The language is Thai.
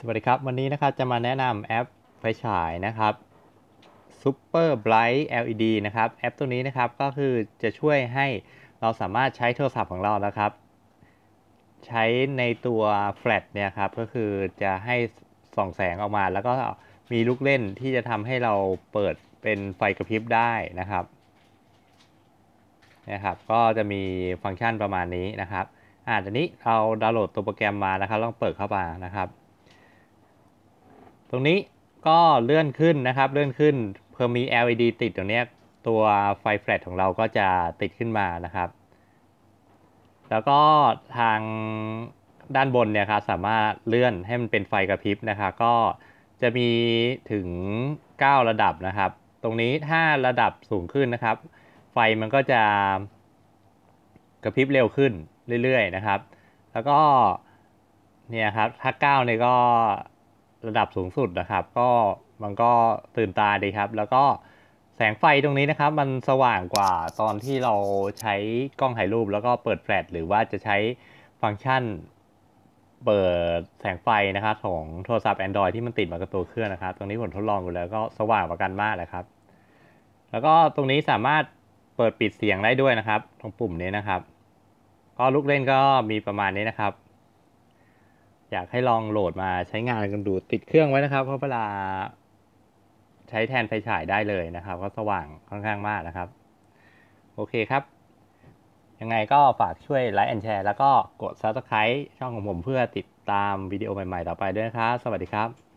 สวัสดีครับ วันนี้นะครับจะมาแนะนำแอปไฟฉายนะครับ Super Bright LED นะครับแอปตัวนี้นะครับก็คือจะช่วยให้เราสามารถใช้โทรศัพท์ของเรานะครับ ใช้ในตัวแฟลชเนี่ยครับก็คือจะให้ส่องแสงออกมา แล้วก็มีลูกเล่นที่จะทำให้เราเปิดเป็นไฟกระพริบได้นะครับนะครับ ก็จะมีฟังก์ชันประมาณนี้นะครับอ่าอนนี้เราดาวน์โหลดตัวโปรแกรมมานะครับลองเปิดเข้ามานะครับตรงนี้ก็เลื่อนขึ้นนะครับ เลื่อนขึ้นเพื่อมี LED ติดตรงนี้ตัวไฟแฟลชของเราก็จะติดขึ้นมานะครับ แล้วก็ทางด้านบนเนี่ยครับสามารถเลื่อนให้มันเป็นไฟกระพริบนะครับก็จะมีถึง 9 ระดับนะครับ ตรงนี้ถ้าระดับสูงขึ้นนะครับ ไฟมันก็จะกระพริบเร็วขึ้นเรื่อยๆนะครับ แล้วก็เนี่ยครับถ้า9เนี่ยก็ระดับสูงสุดนะครับ ก็มันก็ตื่นตาดีครับ แล้วก็แสงไฟตรงนี้นะครับ มันสว่างกว่า ตอนที่เราใช้กล้องถ่ายรูป แล้วก็เปิดแฟลชหรือว่าจะใช้ฟังก์ชัน เปิดแสงไฟนะครับ ของโทรศัพท์ Android ที่มันติดมากับตัวเครื่องนะครับ ตรงนี้ผมทดลองอยู่แล้วก็สว่างกว่ากันมากเลยครับ แล้วก็ตรงนี้สามารถเปิดปิดเสียงได้ด้วยนะครับ ตรงปุ่มนี้นะครับ ก็ลูกเล่นก็มีประมาณนี้นะครับอยากให้ลองโหลดมาใช้งานกันดูติดเครื่องไว้นะครับ เพราะเวลาใช้แทนไฟฉายได้เลยนะครับ ก็สว่างค่อนข้างมากนะครับ โอเคครับยังไงก็ฝากช่วยไลค์แอนแชร์แล้วก็กด Subscribe ช่องของผมเพื่อติดตามวิดีโอใหม่ๆต่อไปด้วยนะครับสวัสดีครับ